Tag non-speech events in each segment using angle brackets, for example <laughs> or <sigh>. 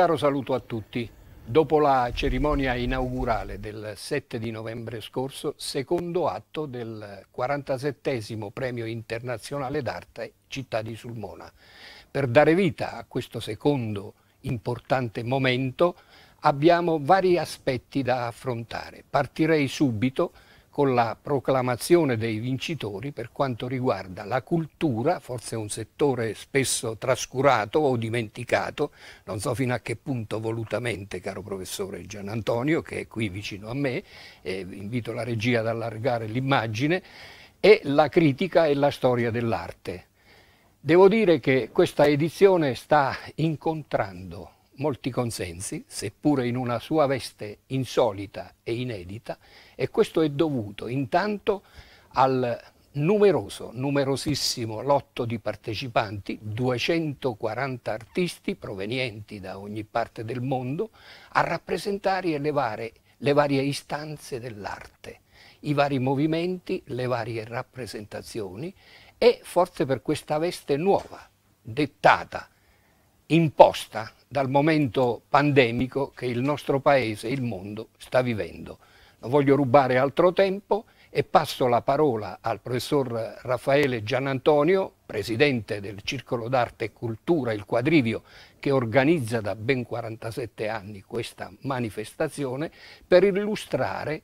caro saluto a tutti. Dopo la cerimonia inaugurale del 7 di novembre scorso, secondo atto del 47 Premio Internazionale d'Arte Città di Sulmona. Per dare vita a questo secondo importante momento abbiamo vari aspetti da affrontare. Partirei subito con la proclamazione dei vincitori per quanto riguarda la cultura, forse un settore spesso trascurato o dimenticato, non so fino a che punto volutamente, caro professore Gian Antonio, che è qui vicino a me, eh, invito la regia ad allargare l'immagine, e la critica e la storia dell'arte. Devo dire che questa edizione sta incontrando molti consensi, seppure in una sua veste insolita e inedita, e questo è dovuto intanto al numeroso, numerosissimo lotto di partecipanti, 240 artisti provenienti da ogni parte del mondo, a rappresentare e elevare le varie istanze dell'arte, i vari movimenti, le varie rappresentazioni e forse per questa veste nuova, dettata imposta dal momento pandemico che il nostro paese e il mondo sta vivendo. Non voglio rubare altro tempo e passo la parola al professor Raffaele Gianantonio, presidente del Circolo d'Arte e Cultura Il Quadrivio, che organizza da ben 47 anni questa manifestazione, per illustrare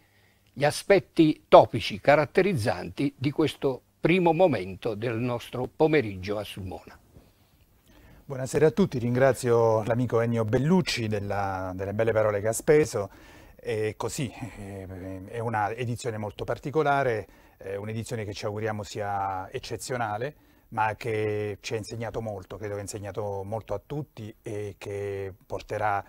gli aspetti topici caratterizzanti di questo primo momento del nostro pomeriggio a Sulmona. Buonasera a tutti, ringrazio l'amico Ennio Bellucci della, delle belle parole che ha speso. E così eh, è una edizione molto particolare, eh, un'edizione che ci auguriamo sia eccezionale, ma che ci ha insegnato molto, credo che ha insegnato molto a tutti e che porterà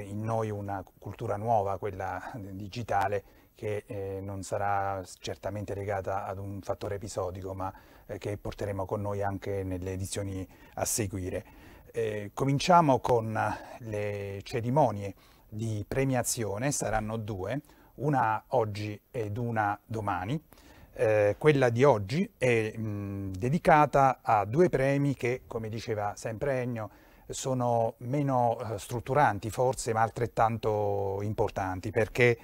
in noi una cultura nuova, quella digitale, che eh, non sarà certamente legata ad un fattore episodico, ma eh, che porteremo con noi anche nelle edizioni a seguire. Eh, cominciamo con eh, le cerimonie di premiazione, saranno due, una oggi ed una domani. Eh, quella di oggi è mh, dedicata a due premi che, come diceva sempre Ennio, sono meno eh, strutturanti forse, ma altrettanto importanti perché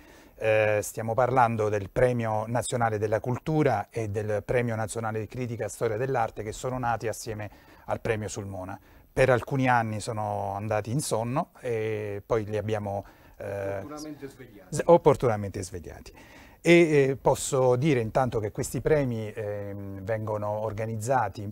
eh, stiamo parlando del Premio Nazionale della Cultura e del Premio Nazionale di Critica Storia dell'Arte che sono nati assieme al Premio Sulmona. Per alcuni anni sono andati in sonno e poi li abbiamo eh, opportunamente svegliati. Opportunamente svegliati. E eh, posso dire intanto che questi premi ehm, vengono organizzati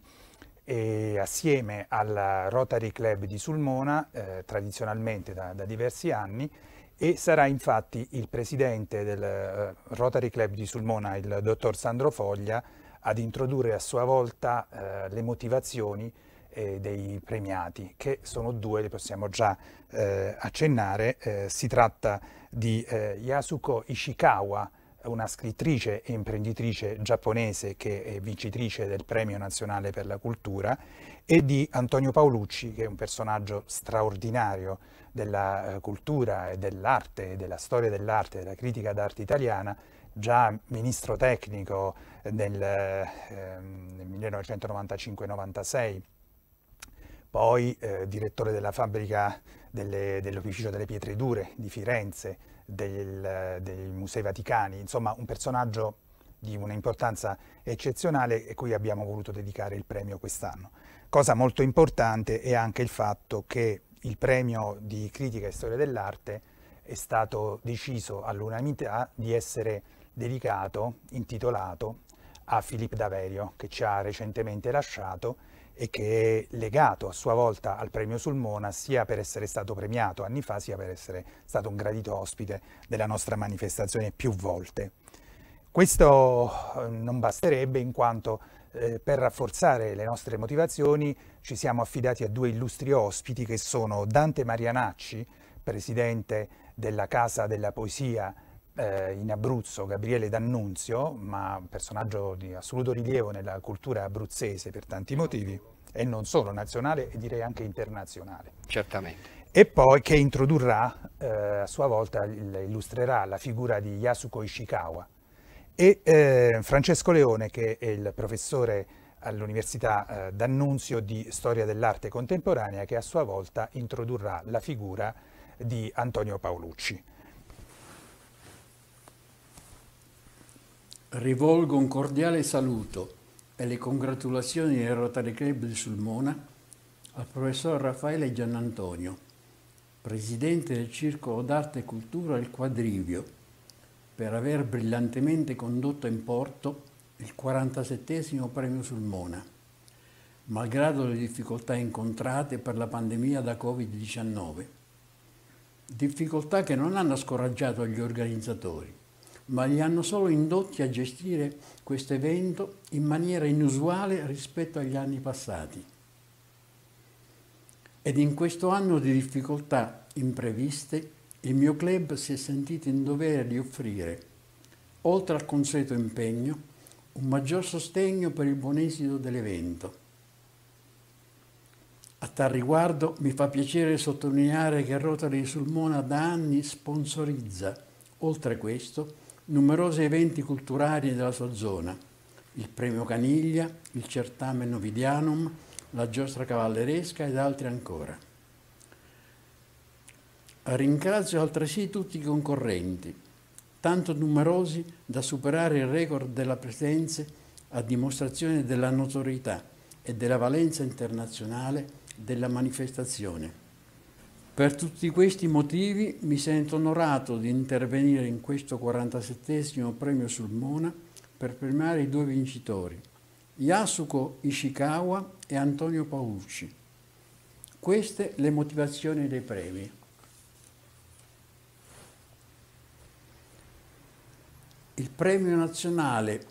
assieme al Rotary Club di Sulmona, tradizionalmente da, da diversi anni, e sarà infatti il presidente del eh, Rotary Club di Sulmona, il dottor Sandro Foglia, ad introdurre a sua volta eh, le motivazioni eh, dei premiati, che sono due, le possiamo già eh, accennare. Eh, si tratta di eh, Yasuko Ishikawa, una scrittrice e imprenditrice giapponese che è vincitrice del Premio Nazionale per la Cultura, e di Antonio Paolucci, che è un personaggio straordinario della eh, cultura e dell'arte, della storia dell'arte, della critica d'arte italiana, già ministro tecnico nel, ehm, nel 1995-96, poi eh, direttore della fabbrica dell'Opificio dell delle Pietre Dure di Firenze, del, dei Musei Vaticani, insomma un personaggio di un'importanza eccezionale e cui abbiamo voluto dedicare il premio quest'anno. Cosa molto importante è anche il fatto che il premio di critica e storia dell'arte è stato deciso all'unanimità di essere dedicato, intitolato a Filippo Daverio che ci ha recentemente lasciato e che è legato a sua volta al premio Sulmona sia per essere stato premiato anni fa sia per essere stato un gradito ospite della nostra manifestazione più volte. Questo eh, non basterebbe in quanto eh, per rafforzare le nostre motivazioni ci siamo affidati a due illustri ospiti che sono Dante Marianacci, presidente della Casa della Poesia eh, in Abruzzo, Gabriele D'Annunzio, ma un personaggio di assoluto rilievo nella cultura abruzzese per tanti motivi, e non solo nazionale e direi anche internazionale. Certamente e poi che introdurrà eh, a sua volta illustrerà la figura di Yasuko Ishikawa, e eh, Francesco Leone, che è il professore all'Università eh, D'Annunzio di Storia dell'Arte Contemporanea, che a sua volta introdurrà la figura di Antonio Paolucci. Rivolgo un cordiale saluto e le congratulazioni del Rotary Club di Sulmona al professor Raffaele Giannantonio, presidente del Circolo d'Arte e Cultura Il Quadrivio, per aver brillantemente condotto in porto il 47 premio sul Mona, malgrado le difficoltà incontrate per la pandemia da Covid-19. Difficoltà che non hanno scoraggiato gli organizzatori, ma li hanno solo indotti a gestire questo evento in maniera inusuale rispetto agli anni passati. Ed in questo anno di difficoltà impreviste il mio club si è sentito in dovere di offrire, oltre al consueto impegno, un maggior sostegno per il buon esito dell'evento. A tal riguardo mi fa piacere sottolineare che Rotary di Sulmona da anni sponsorizza, oltre a questo, numerosi eventi culturali della sua zona, il Premio Caniglia, il Certamen Novidianum, la Giostra Cavalleresca ed altri ancora. Ringrazio altresì tutti i concorrenti, tanto numerosi da superare il record della presenza a dimostrazione della notorietà e della valenza internazionale della manifestazione. Per tutti questi motivi mi sento onorato di intervenire in questo 47 premio sul Mona per premiare i due vincitori, Yasuko Ishikawa e Antonio Paulucci. Queste le motivazioni dei premi. Il premio nazionale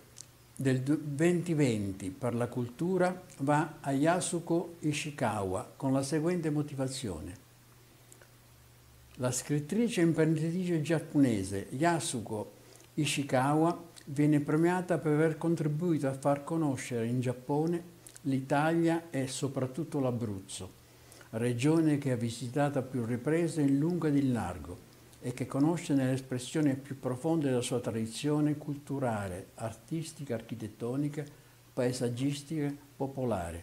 del 2020 per la cultura va a Yasuko Ishikawa con la seguente motivazione. La scrittrice e imprenditrice giapponese Yasuko Ishikawa viene premiata per aver contribuito a far conoscere in Giappone l'Italia e soprattutto l'Abruzzo, regione che ha visitato a più riprese in lungo ed in largo e che conosce nelle espressioni più profonde della sua tradizione culturale, artistica, architettonica, paesaggistica, popolare,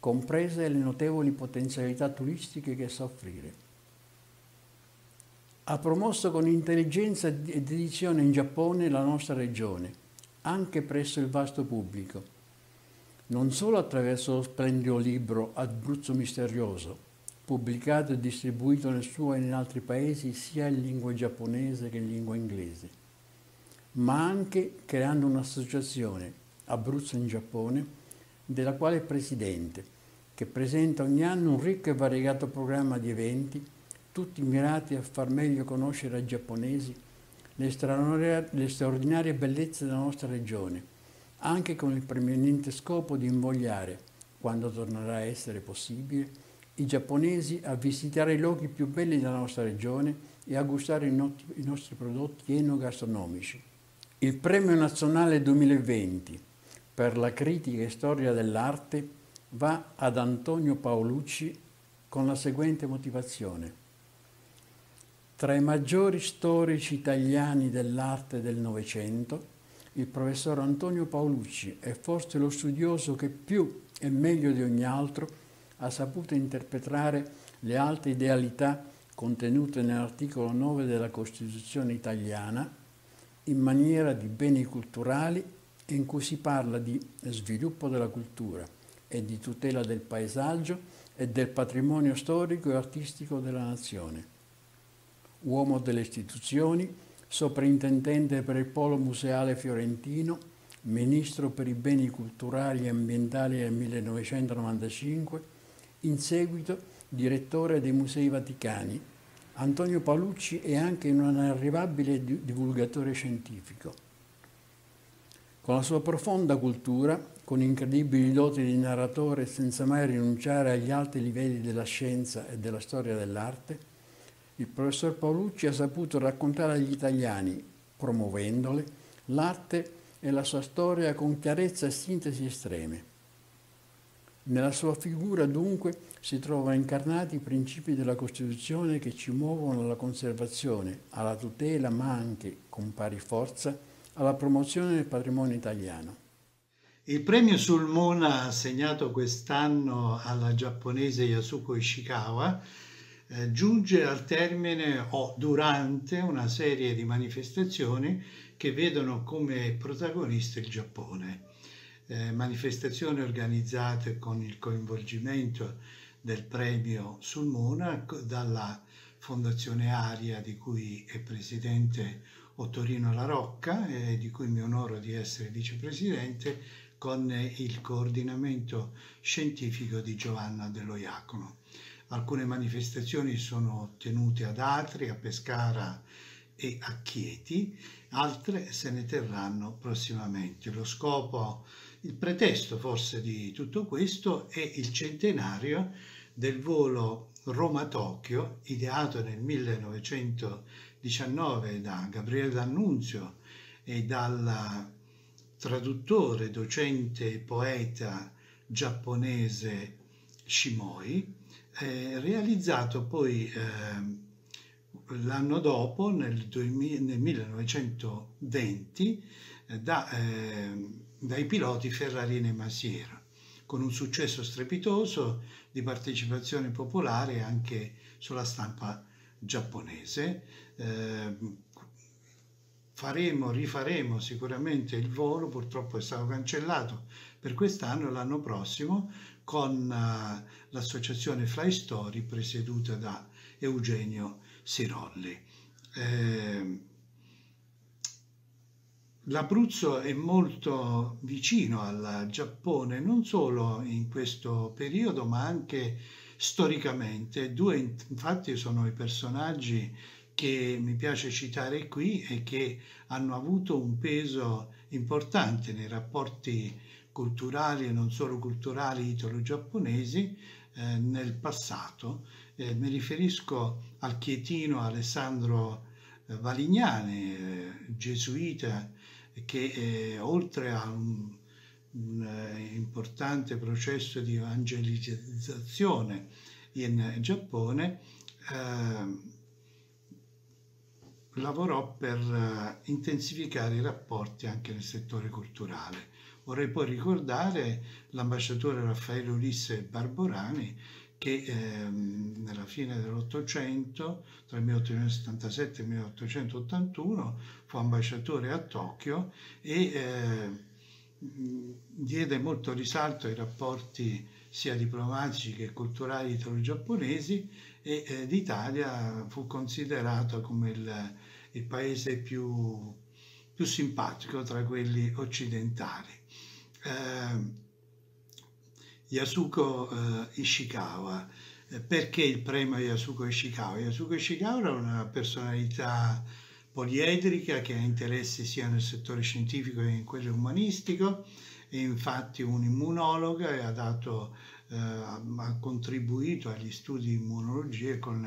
comprese le notevoli potenzialità turistiche che sa offrire. Ha promosso con intelligenza e dedizione in Giappone la nostra regione, anche presso il vasto pubblico, non solo attraverso lo splendido libro Abruzzo Misterioso, pubblicato e distribuito nel suo e in altri paesi sia in lingua giapponese che in lingua inglese, ma anche creando un'associazione, Abruzzo in Giappone, della quale è presidente, che presenta ogni anno un ricco e variegato programma di eventi, tutti mirati a far meglio conoscere ai giapponesi le straordinarie bellezze della nostra regione, anche con il preminente scopo di invogliare, quando tornerà a essere possibile, i giapponesi a visitare i luoghi più belli della nostra regione e a gustare i, not- i nostri prodotti enogastronomici. Il Premio Nazionale 2020 per la critica e storia dell'arte va ad Antonio Paolucci con la seguente motivazione. Tra i maggiori storici italiani dell'arte del Novecento, il professor Antonio Paolucci è forse lo studioso che più e meglio di ogni altro ha saputo interpretare le alte idealità contenute nell'articolo 9 della Costituzione italiana in maniera di beni culturali in cui si parla di sviluppo della cultura e di tutela del paesaggio e del patrimonio storico e artistico della nazione. Uomo delle istituzioni, soprintendente per il Polo Museale Fiorentino, ministro per i beni culturali e ambientali nel 1995, in seguito direttore dei Musei Vaticani, Antonio Palucci è anche un inarrivabile divulgatore scientifico. Con la sua profonda cultura, con incredibili doti di narratore senza mai rinunciare agli alti livelli della scienza e della storia dell'arte, il professor Paolucci ha saputo raccontare agli italiani, promuovendole, l'arte e la sua storia con chiarezza e sintesi estreme. Nella sua figura dunque si trovano incarnati i principi della Costituzione che ci muovono alla conservazione, alla tutela ma anche, con pari forza, alla promozione del patrimonio italiano. Il premio Sulmona assegnato quest'anno alla giapponese Yasuko Ishikawa eh, giunge al termine o durante una serie di manifestazioni che vedono come protagonista il Giappone. Eh, manifestazioni organizzate con il coinvolgimento del premio sul Monaco dalla Fondazione Aria di cui è presidente Ottorino La Rocca e eh, di cui mi onoro di essere vicepresidente con il coordinamento scientifico di Giovanna Dello Iacono. Alcune manifestazioni sono tenute ad Atri, a Pescara e a Chieti, altre se ne terranno prossimamente. Lo scopo il pretesto forse di tutto questo è il centenario del volo Roma-Tokyo, ideato nel 1919 da Gabriele D'Annunzio e dal traduttore, docente e poeta giapponese Shimoi, eh, realizzato poi eh, l'anno dopo, nel, 2000, nel 1920, eh, da ehm, dai piloti Ferrarini e Masiera, con un successo strepitoso di partecipazione popolare anche sulla stampa giapponese. Eh, faremo, rifaremo sicuramente il volo, purtroppo è stato cancellato per quest'anno e l'anno prossimo con eh, l'associazione Fly Story presieduta da Eugenio Sirolli. Eh, L'Abruzzo è molto vicino al Giappone, non solo in questo periodo, ma anche storicamente. Due infatti sono i personaggi che mi piace citare qui e che hanno avuto un peso importante nei rapporti culturali e non solo culturali italo-giapponesi eh, nel passato. Eh, mi riferisco al chietino Alessandro eh, Valignani, eh, gesuita che eh, oltre a un, un eh, importante processo di evangelizzazione in Giappone, ehm, lavorò per eh, intensificare i rapporti anche nel settore culturale. Vorrei poi ricordare l'ambasciatore Raffaele Ulisse Barborani che ehm, nella fine dell'Ottocento, tra il 1877 e il 1881, fu ambasciatore a Tokyo e eh, diede molto risalto ai rapporti sia diplomatici che culturali tra i giapponesi e eh, l'Italia fu considerata come il, il paese più, più, simpatico tra quelli occidentali. Eh, Yasuko eh, Ishikawa. Eh, perché il premio Yasuko Ishikawa? Yasuko Ishikawa era una personalità poliedrica che ha interesse sia nel settore scientifico che in quello umanistico, è infatti un immunologa e ha dato eh, ha contribuito agli studi di immunologie con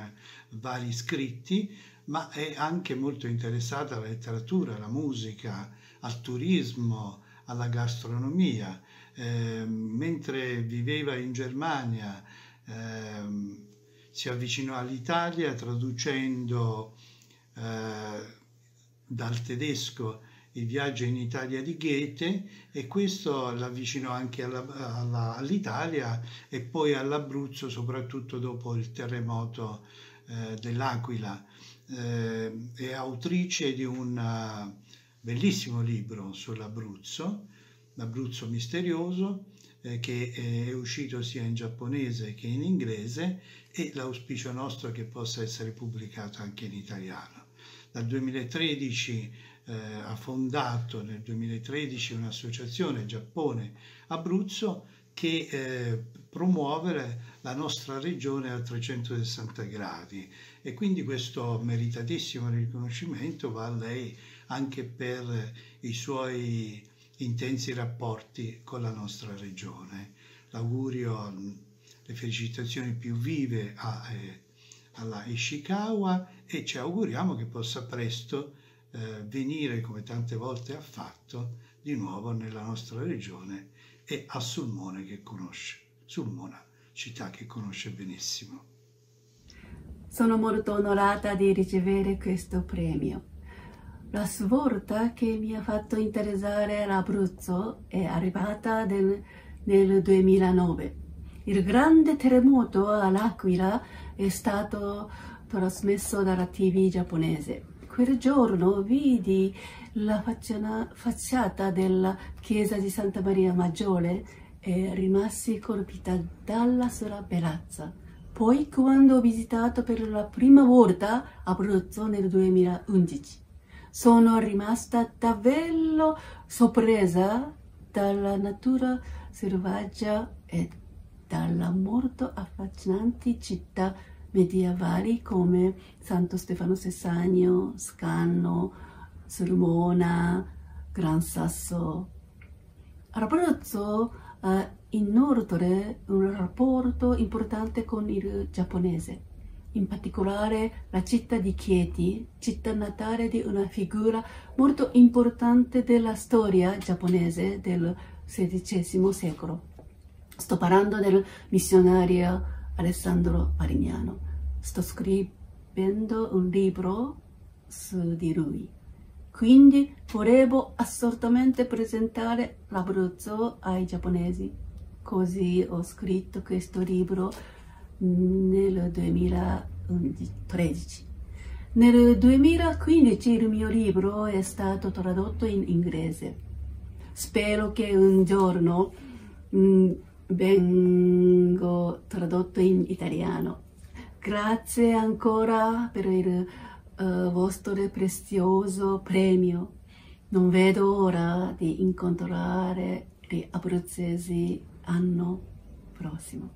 vari scritti, ma è anche molto interessata alla letteratura, alla musica, al turismo, alla gastronomia. Eh, mentre viveva in Germania eh, si avvicinò all'Italia traducendo eh, dal tedesco il viaggio in Italia di Goethe e questo l'avvicinò anche alla, alla, all'Italia e poi all'Abruzzo, soprattutto dopo il terremoto eh, dell'Aquila. Eh, è autrice di un eh, bellissimo libro sull'Abruzzo, L'Abruzzo misterioso, eh, che è uscito sia in giapponese che in inglese e l'auspicio nostro è che possa essere pubblicato anche in italiano dal 2013 eh, ha fondato nel 2013 un'associazione Giappone-Abruzzo che eh, promuove la nostra regione a 360 gradi e quindi questo meritatissimo riconoscimento va a lei anche per i suoi intensi rapporti con la nostra regione. L'augurio, le felicitazioni più vive a, eh, alla Ishikawa e ci auguriamo che possa presto eh, venire, come tante volte ha fatto, di nuovo nella nostra regione e a Sulmone che conosce, Sulmona, città che conosce benissimo. Sono molto onorata di ricevere questo premio. La svolta che mi ha fatto interessare l'Abruzzo è arrivata del, nel 2009. Il grande terremoto all'Aquila è stato trasmesso dalla tv giapponese. Quel giorno vidi la facciata della chiesa di Santa Maria Maggiore e rimasi colpita dalla sua bellezza. Poi quando ho visitato per la prima volta Abruzzo nel 2011, sono rimasta davvero sorpresa dalla natura selvaggia e dalla molto affascinante città medievali come Santo Stefano Sessagno, Scanno, Sulmona, Gran Sasso. Rapporto eh, inoltre un rapporto importante con il giapponese, in particolare la città di Chieti, città natale di una figura molto importante della storia giapponese del XVI secolo. Sto parlando del missionario Alessandro Marignano. Sto scrivendo un libro su di lui. Quindi volevo assolutamente presentare l'Abruzzo ai giapponesi. Così ho scritto questo libro nel 2013. Nel 2015 il mio libro è stato tradotto in inglese. Spero che un giorno mh, mm, vengo tradotto in italiano. Grazie ancora per il uh, vostro prezioso premio. Non vedo ora di incontrare gli abruzzesi l'anno prossimo.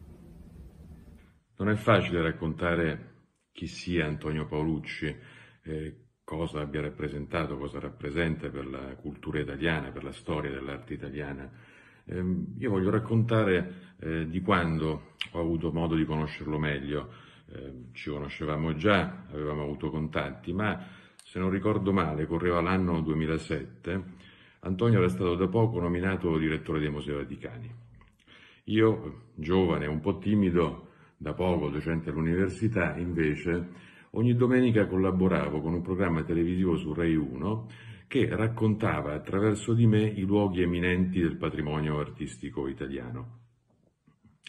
Non è facile raccontare chi sia Antonio Paolucci, eh, cosa abbia rappresentato, cosa rappresenta per la cultura italiana, per la storia dell'arte italiana eh, io voglio raccontare eh, di quando ho avuto modo di conoscerlo meglio. Ehm, ci conoscevamo già, avevamo avuto contatti, ma se non ricordo male, correva l'anno 2007, Antonio era stato da poco nominato direttore dei Musei Vaticani. Io, giovane, un po' timido, da poco docente all'università, invece, ogni domenica collaboravo con un programma televisivo su Rai 1 che raccontava attraverso di me i luoghi eminenti del patrimonio artistico italiano.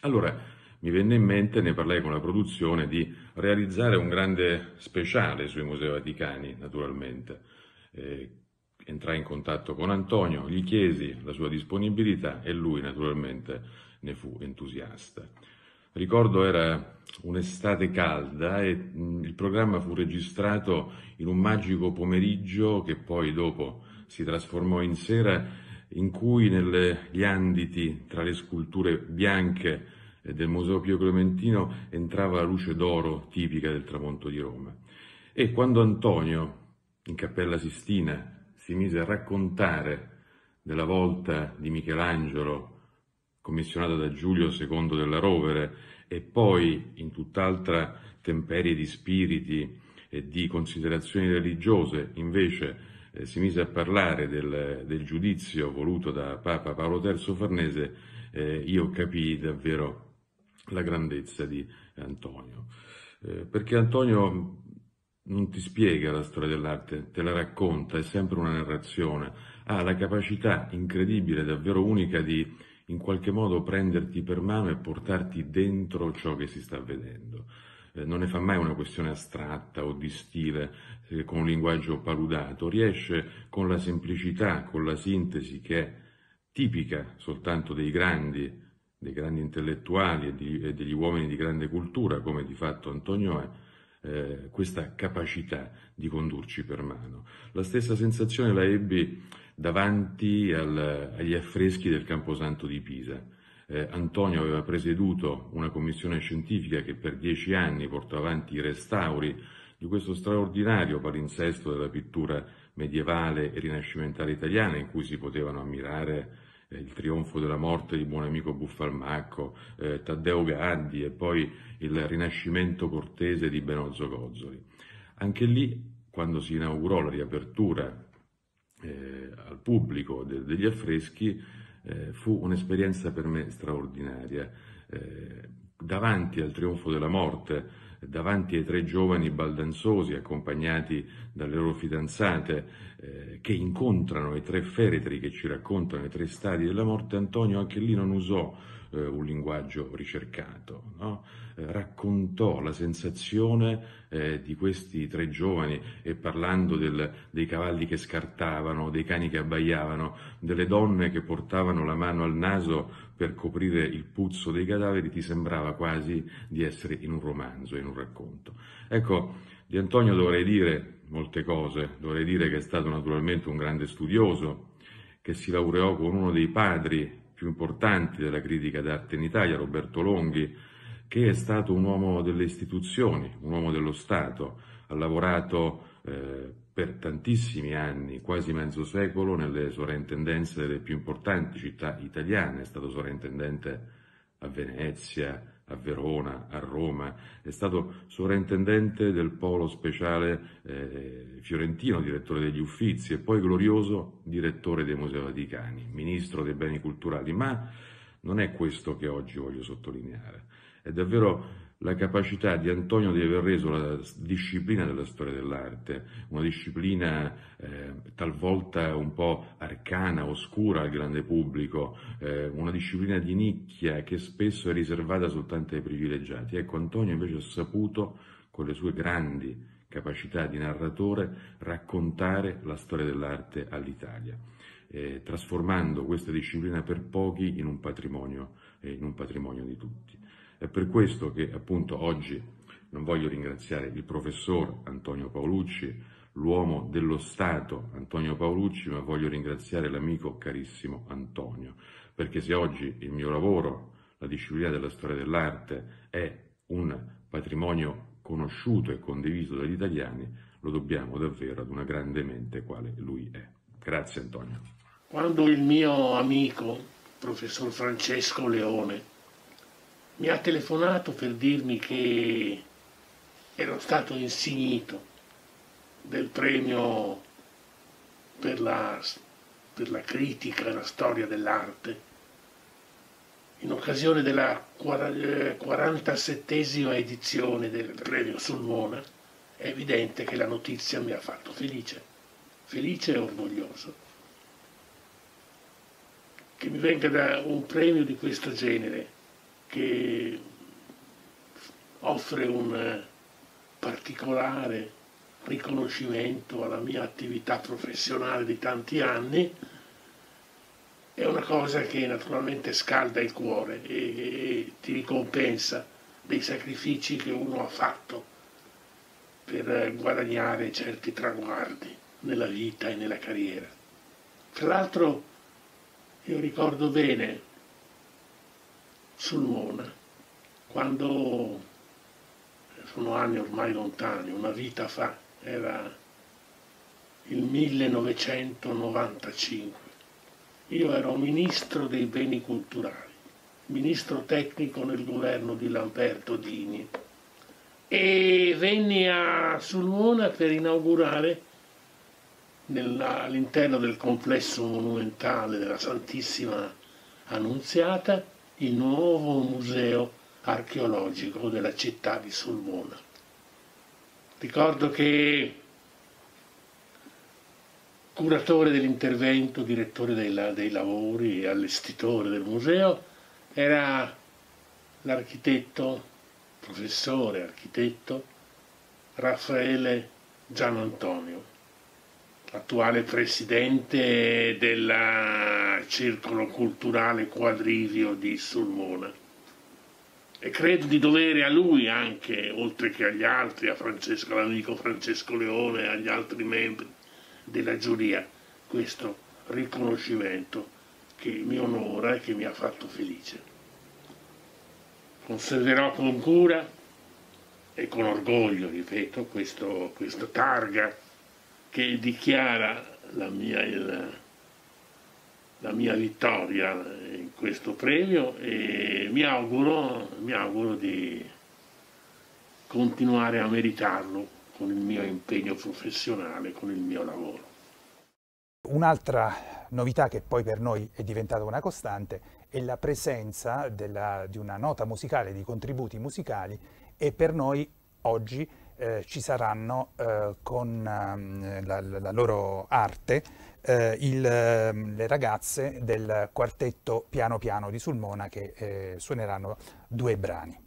Allora mi venne in mente, ne parlai con la produzione, di realizzare un grande speciale sui Musei Vaticani, naturalmente. Eh, entrai in contatto con Antonio, gli chiesi la sua disponibilità e lui naturalmente ne fu entusiasta. Ricordo era un'estate calda e il programma fu registrato in un magico pomeriggio che poi dopo si trasformò in sera in cui negli anditi tra le sculture bianche del Museo Pio Clementino entrava la luce d'oro tipica del tramonto di Roma. E quando Antonio, in Cappella Sistina, si mise a raccontare della volta di Michelangelo commissionata da Giulio II della Rovere, e poi in tutt'altra temperie di spiriti e di considerazioni religiose, invece eh, si mise a parlare del, del, giudizio voluto da Papa Paolo III Farnese, eh, io capii davvero la grandezza di Antonio. Eh, perché Antonio non ti spiega la storia dell'arte, te la racconta, è sempre una narrazione, ha la capacità incredibile, davvero unica, di in qualche modo prenderti per mano e portarti dentro ciò che si sta vedendo. Eh, non ne fa mai una questione astratta o di stile eh, con un linguaggio paludato, riesce con la semplicità, con la sintesi che è tipica soltanto dei grandi, dei grandi intellettuali e, di, e, degli uomini di grande cultura, come di fatto Antonio è, eh, questa capacità di condurci per mano. La stessa sensazione la ebbi davanti al, agli affreschi del Camposanto di Pisa. Eh, Antonio aveva presieduto una commissione scientifica che per dieci anni portò avanti i restauri di questo straordinario palinsesto della pittura medievale e rinascimentale italiana in cui si potevano ammirare eh, il trionfo della morte di buon amico Buffalmacco, eh, Taddeo Gaddi e poi il rinascimento cortese di Benozzo Gozzoli. Anche lì, quando si inaugurò la riapertura eh, al pubblico de degli affreschi eh, fu un'esperienza per me straordinaria. Eh, davanti al trionfo della morte, davanti ai tre giovani baldanzosi accompagnati dalle loro fidanzate eh, che incontrano i tre feretri che ci raccontano i tre stadi della morte, Antonio anche lì non usò eh, un linguaggio ricercato. No? raccontò la sensazione eh, di questi tre giovani e parlando del, dei cavalli che scartavano, dei cani che abbaiavano, delle donne che portavano la mano al naso per coprire il puzzo dei cadaveri, ti sembrava quasi di essere in un romanzo, in un racconto. Ecco, di Antonio dovrei dire molte cose, dovrei dire che è stato naturalmente un grande studioso, che si laureò con uno dei padri più importanti della critica d'arte in Italia, Roberto Longhi, che è stato un uomo delle istituzioni, un uomo dello Stato, ha lavorato eh, per tantissimi anni, quasi mezzo secolo, nelle sovrintendenze delle più importanti città italiane, è stato sovrintendente a Venezia, a Verona, a Roma, è stato sovrintendente del polo speciale eh, fiorentino, direttore degli uffizi e poi glorioso direttore dei Musei Vaticani, ministro dei beni culturali, ma non è questo che oggi voglio sottolineare. È davvero la capacità di Antonio di aver reso la disciplina della storia dell'arte, una disciplina eh, talvolta un po' arcana, oscura al grande pubblico, eh, una disciplina di nicchia che spesso è riservata soltanto ai privilegiati. Ecco, Antonio invece ha saputo, con le sue grandi capacità di narratore, raccontare la storia dell'arte all'Italia, eh, trasformando questa disciplina per pochi in un patrimonio, eh, in un patrimonio di tutti. È per questo che appunto oggi non voglio ringraziare il professor Antonio Paolucci, l'uomo dello Stato Antonio Paolucci, ma voglio ringraziare l'amico carissimo Antonio, perché se oggi il mio lavoro, la disciplina della storia dell'arte, è un patrimonio conosciuto e condiviso dagli italiani, lo dobbiamo davvero ad una grande mente quale lui è. Grazie Antonio. Quando il mio amico, professor Francesco Leone, mi ha telefonato per dirmi che ero stato insignito del premio per la, per la critica e la storia dell'arte in occasione della 47esima eh, edizione del premio Sulmona è evidente che la notizia mi ha fatto felice, felice e orgoglioso. Che mi venga da un premio di questo genere che offre un particolare riconoscimento alla mia attività professionale di tanti anni, è una cosa che naturalmente scalda il cuore e, e ti ricompensa dei sacrifici che uno ha fatto per guadagnare certi traguardi nella vita e nella carriera. Tra l'altro, io ricordo bene sul Mona, quando eh, sono anni ormai lontani, una vita fa, era il 1995. Io ero ministro dei beni culturali, ministro tecnico nel governo di Lamberto Dini e venni a Sulmona per inaugurare all'interno del complesso monumentale della Santissima Annunziata il nuovo museo archeologico della città di Sulmona. Ricordo che curatore dell'intervento, direttore dei, dei lavori e allestitore del museo era l'architetto, professore architetto Raffaele Gianantonio attuale presidente del Circolo Culturale Quadrivio di Sulmona. E credo di dovere a lui anche, oltre che agli altri, a Francesco, all'amico Francesco Leone e agli altri membri della giuria, questo riconoscimento che mi onora e che mi ha fatto felice. Conserverò con cura e con orgoglio, ripeto, questo, questa targa che dichiara la mia, il, la mia vittoria in questo premio e mi auguro, mi auguro di continuare a meritarlo con il mio impegno professionale, con il mio lavoro. Un'altra novità che poi per noi è diventata una costante è la presenza della, di una nota musicale, di contributi musicali e per noi oggi eh, ci saranno eh, con um, la, la, loro arte eh, il, ehm, le ragazze del quartetto Piano Piano di Sulmona che eh, suoneranno due brani.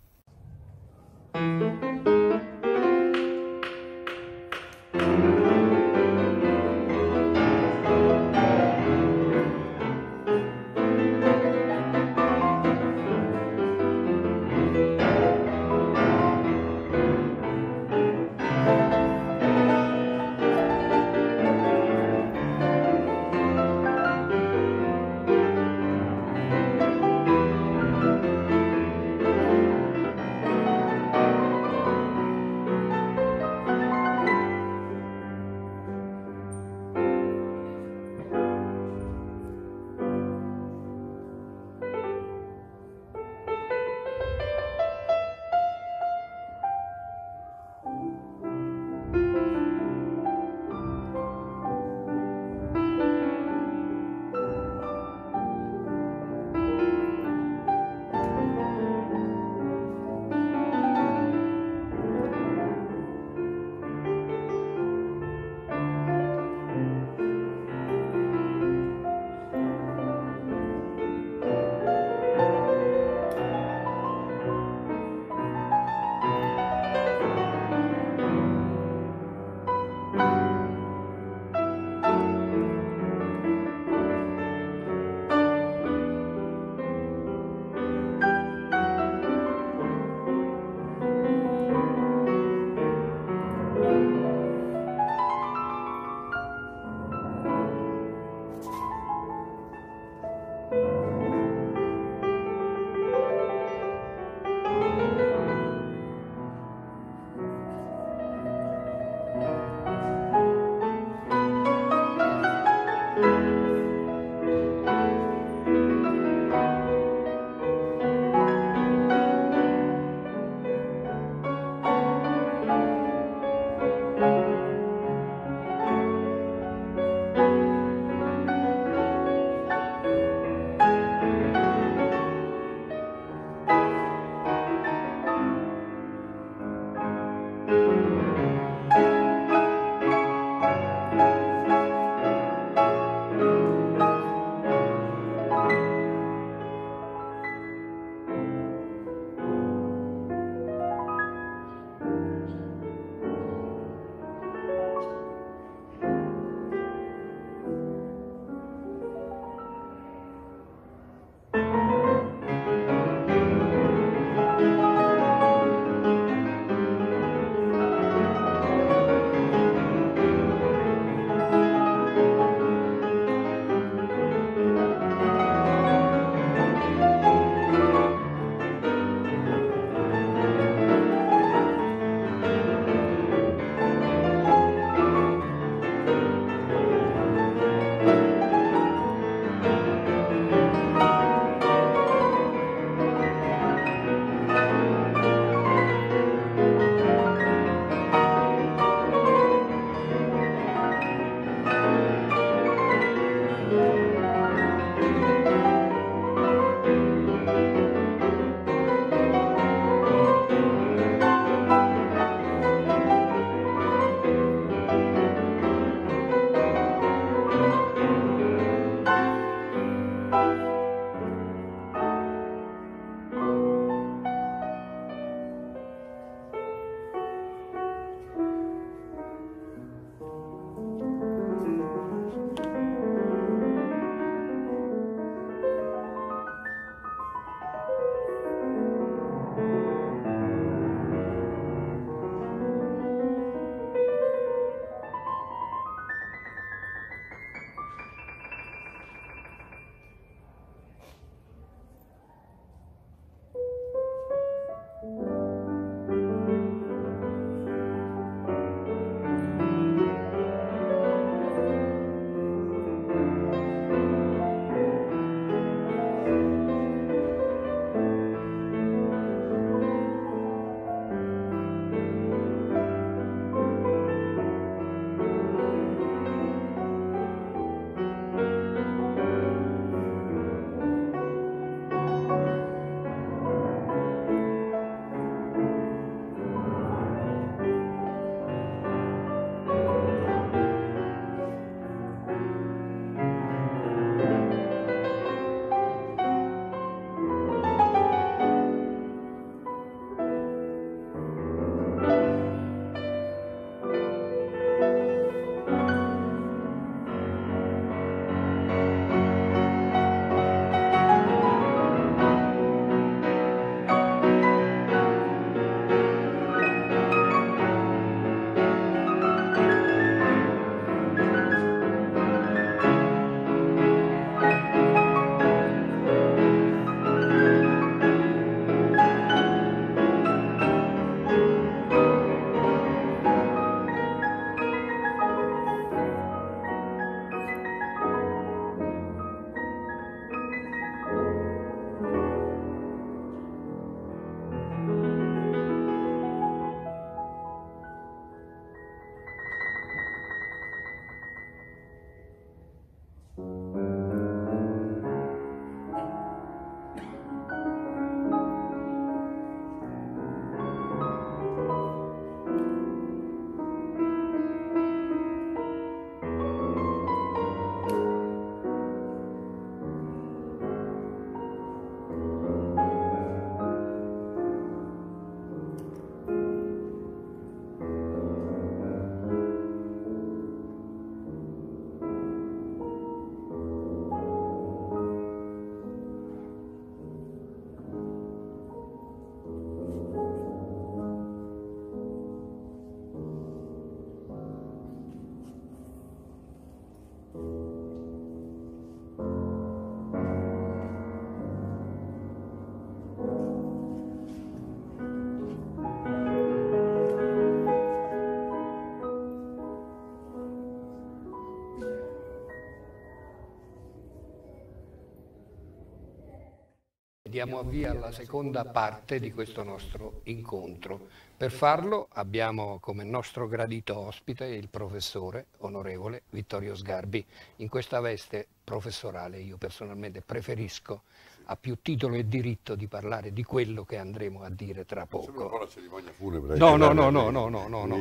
diamo avvia alla seconda parte di questo nostro incontro. Per farlo abbiamo come nostro gradito ospite il professore onorevole Vittorio Sgarbi. In questa veste professorale io personalmente preferisco a più titolo e diritto di parlare di quello che andremo a dire tra poco. Una cerimonia funebre. Eh. No, no, no, no, no, no, no, no.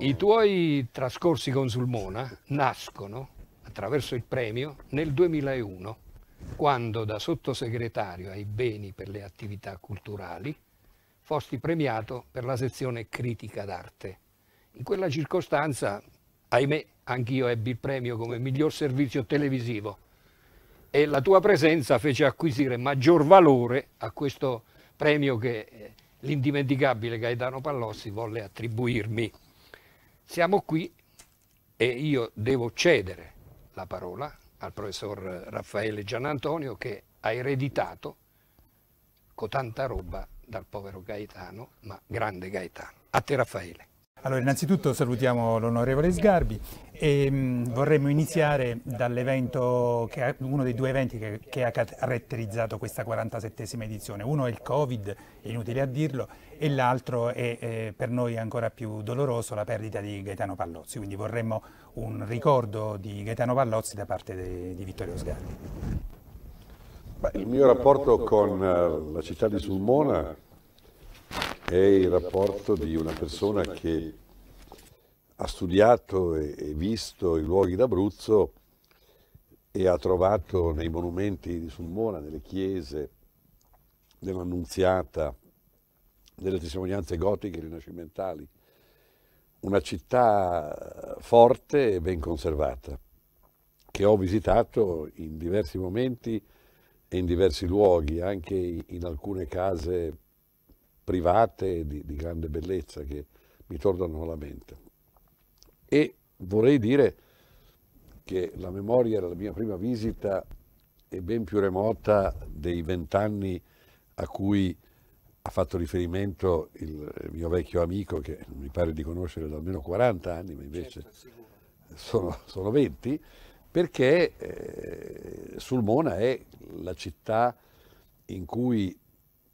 I tuoi trascorsi con Sulmona nascono attraverso il premio nel 2001 quando da sottosegretario ai beni per le attività culturali fosti premiato per la sezione critica d'arte. In quella circostanza, ahimè, anch'io ebbi il premio come miglior servizio televisivo e la tua presenza fece acquisire maggior valore a questo premio che eh, l'indimenticabile Gaetano Pallossi volle attribuirmi. Siamo qui e io devo cedere la parola al professor Raffaele Gianantonio che ha ereditato con tanta roba dal povero Gaetano, ma grande Gaetano. A te Raffaele. Allora, innanzitutto salutiamo l'onorevole Sgarbi e mh, mm, vorremmo iniziare dall'evento, uno dei due eventi che, che ha caratterizzato questa 47esima edizione. Uno è il Covid, è inutile a dirlo, e l'altro è eh, per noi ancora più doloroso la perdita di Gaetano Pallozzi, quindi vorremmo un ricordo di Gaetano Pallozzi da parte de, di Vittorio Sgarbi. Beh, il mio rapporto con eh, la città di Sulmona è il rapporto di una persona che ha studiato e visto i luoghi d'Abruzzo e ha trovato nei monumenti di Sulmona, nelle chiese, dell'Annunziata, delle testimonianze gotiche rinascimentali, una città forte e ben conservata, che ho visitato in diversi momenti e in diversi luoghi, anche in alcune case private di, di grande bellezza che mi tornano alla mente. E vorrei dire che la memoria della mia prima visita è ben più remota dei vent'anni a cui ha fatto riferimento il mio vecchio amico che mi pare di conoscere da almeno 40 anni, ma invece certo, sono, sono 20, perché eh, Sulmona è la città in cui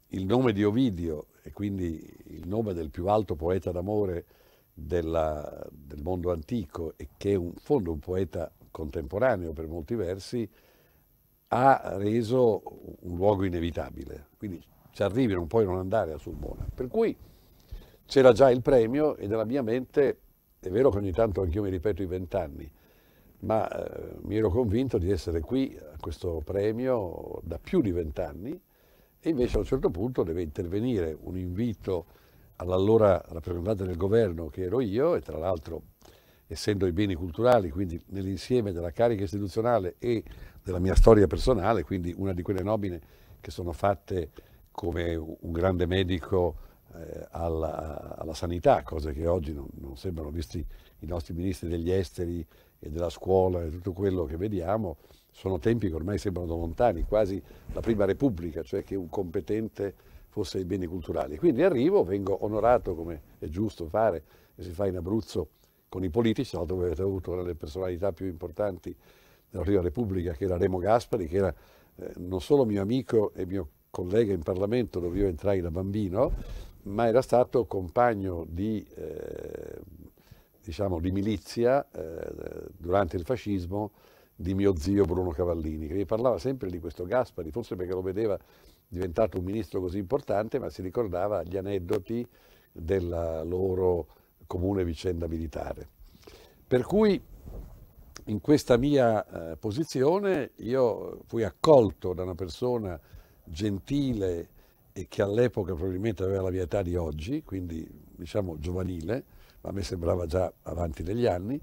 il nome di Ovidio e quindi il nome del più alto poeta d'amore della, del mondo antico e che è in fondo un poeta contemporaneo per molti versi, ha reso un luogo inevitabile. Quindi ci arrivi, non puoi non andare a Sulmona. Per cui c'era già il premio e nella mia mente, è vero che ogni tanto anch'io mi ripeto i vent'anni, ma eh, mi ero convinto di essere qui a questo premio da più di vent'anni e invece a un certo punto deve intervenire un invito all'allora rappresentante del governo che ero io e tra l'altro essendo i beni culturali, quindi nell'insieme della carica istituzionale e della mia storia personale, quindi una di quelle nomine che sono fatte come un grande medico eh, alla, alla, sanità, cose che oggi non, non sembrano, visti i nostri ministri degli esteri e della scuola e tutto quello che vediamo, sono tempi che ormai sembrano lontani, quasi la prima repubblica, cioè che un competente fosse ai beni culturali. Quindi arrivo, vengo onorato come è giusto fare, e si fa in Abruzzo con i politici, tra l'altro avete avuto una delle personalità più importanti della prima repubblica, che era Remo Gaspari, che era eh, non solo mio amico e mio collega in Parlamento, dove io entrai da bambino, ma era stato compagno di, eh, diciamo, di milizia eh, durante il fascismo, di mio zio Bruno Cavallini, che mi parlava sempre di questo Gaspari, forse perché lo vedeva diventato un ministro così importante, ma si ricordava gli aneddoti della loro comune vicenda militare. Per cui in questa mia eh, posizione io fui accolto da una persona gentile e che all'epoca probabilmente aveva la mia età di oggi, quindi diciamo giovanile, ma a me sembrava già avanti degli anni,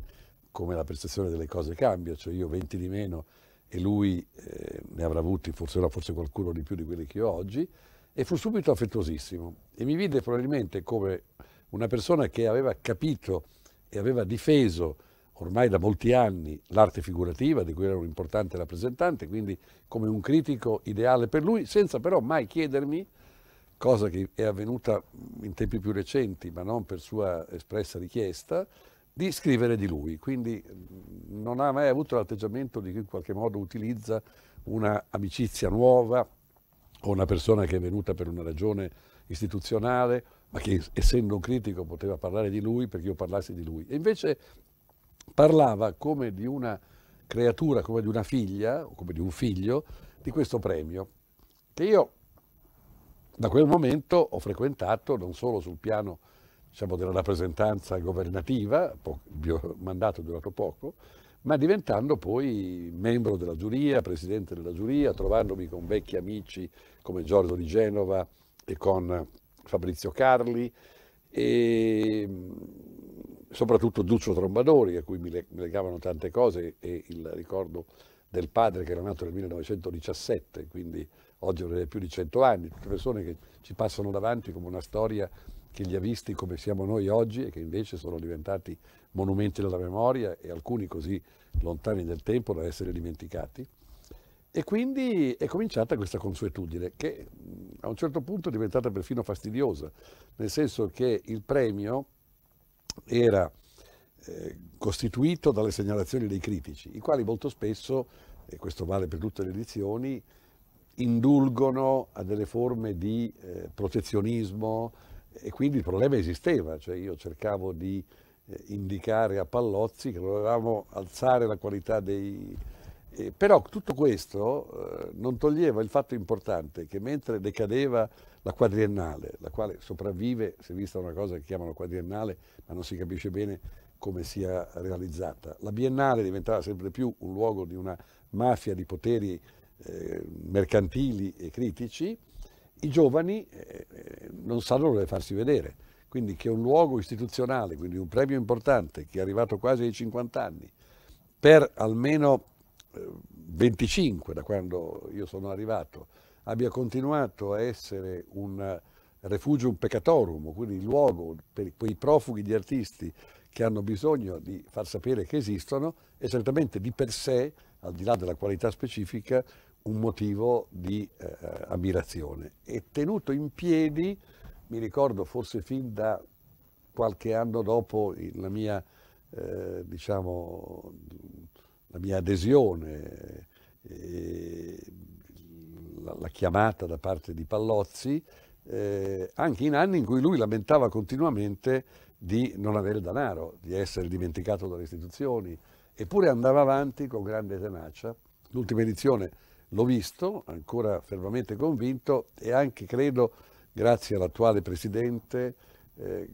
come la percezione delle cose cambia, cioè io 20 di meno e lui eh, ne avrà avuti forse, forse qualcuno di più di quelli che ho oggi, e fu subito affettuosissimo e mi vide probabilmente come una persona che aveva capito e aveva difeso ormai da molti anni l'arte figurativa, di cui era un importante rappresentante, quindi come un critico ideale per lui, senza però mai chiedermi, cosa che è avvenuta in tempi più recenti, ma non per sua espressa richiesta, di scrivere di lui, quindi mm, non ha mai avuto l'atteggiamento di chi in qualche modo utilizza una amicizia nuova o una persona che è venuta per una ragione istituzionale, ma che essendo un critico poteva parlare di lui perché io parlassi di lui. E invece parlava come di una creatura, come di una figlia o come di un figlio di questo premio, che io da quel momento ho frequentato non solo sul piano diciamo, della rappresentanza governativa, il mandato è durato poco, ma diventando poi membro della giuria, presidente della giuria, trovandomi con vecchi amici come Giorgio di Genova e con Fabrizio Carli e soprattutto Duccio Trombadori, a cui mi legavano tante cose e il ricordo del padre che era nato nel 1917, quindi oggi avrei più di 100 anni, tutte persone che ci passano davanti come una storia che li ha visti come siamo noi oggi e che invece sono diventati monumenti della memoria e alcuni così lontani nel tempo da essere dimenticati. E quindi è cominciata questa consuetudine che a un certo punto è diventata perfino fastidiosa, nel senso che il premio era eh, costituito dalle segnalazioni dei critici, i quali molto spesso, e questo vale per tutte le edizioni, indulgono a delle forme di eh, protezionismo, e quindi il problema esisteva, cioè io cercavo di eh, indicare a Pallozzi che dovevamo alzare la qualità dei... Eh, però tutto questo eh, non toglieva il fatto importante che mentre decadeva la quadriennale, la quale sopravvive, si è vista una cosa che chiamano quadriennale, ma non si capisce bene come sia realizzata. La biennale diventava sempre più un luogo di una mafia di poteri eh, mercantili e critici i giovani eh, eh, non sanno dove farsi vedere, quindi che un luogo istituzionale, quindi un premio importante che è arrivato quasi ai 50 anni, per almeno 25 eh, da quando io sono arrivato, abbia continuato a essere un refugium peccatorum, quindi il luogo per quei profughi di artisti che hanno bisogno di far sapere che esistono, è certamente di per sé, al di là della qualità specifica, un motivo di eh, ammirazione e tenuto in piedi, mi ricordo forse fin da qualche anno dopo la mia, eh, diciamo, la mia adesione, eh, la, la, chiamata da parte di Pallozzi, eh, anche in anni in cui lui lamentava continuamente di non avere denaro, di essere dimenticato dalle istituzioni, eppure andava avanti con grande tenacia. L'ultima edizione l'ho visto, ancora fermamente convinto e anche credo, grazie all'attuale Presidente, eh,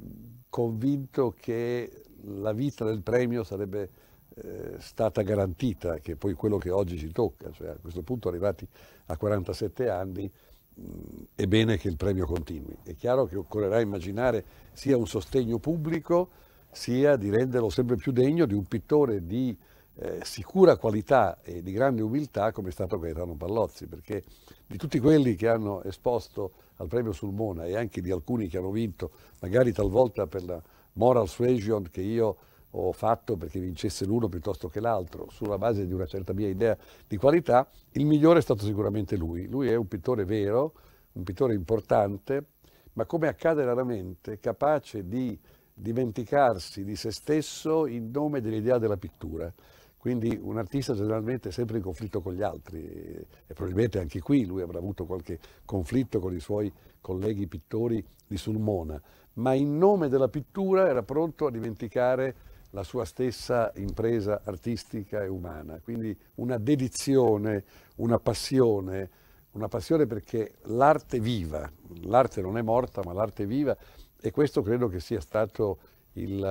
convinto che la vita del premio sarebbe eh, stata garantita, che è poi quello che oggi ci tocca, cioè a questo punto arrivati a 47 anni mh, mm, è bene che il premio continui. È chiaro che occorrerà immaginare sia un sostegno pubblico, sia di renderlo sempre più degno di un pittore di eh, sicura qualità e di grande umiltà come è stato Gaetano Pallozzi, perché di tutti quelli che hanno esposto al premio Sulmona e anche di alcuni che hanno vinto, magari talvolta per la moral suasion che io ho fatto perché vincesse l'uno piuttosto che l'altro, sulla base di una certa mia idea di qualità, il migliore è stato sicuramente lui. Lui è un pittore vero, un pittore importante, ma come accade raramente, capace di dimenticarsi di se stesso in nome dell'idea della pittura. Quindi un artista generalmente è sempre in conflitto con gli altri e probabilmente anche qui lui avrà avuto qualche conflitto con i suoi colleghi pittori di Sulmona, ma in nome della pittura era pronto a dimenticare la sua stessa impresa artistica e umana. Quindi una dedizione, una passione, una passione perché l'arte viva, l'arte non è morta ma l'arte viva e questo credo che sia stato il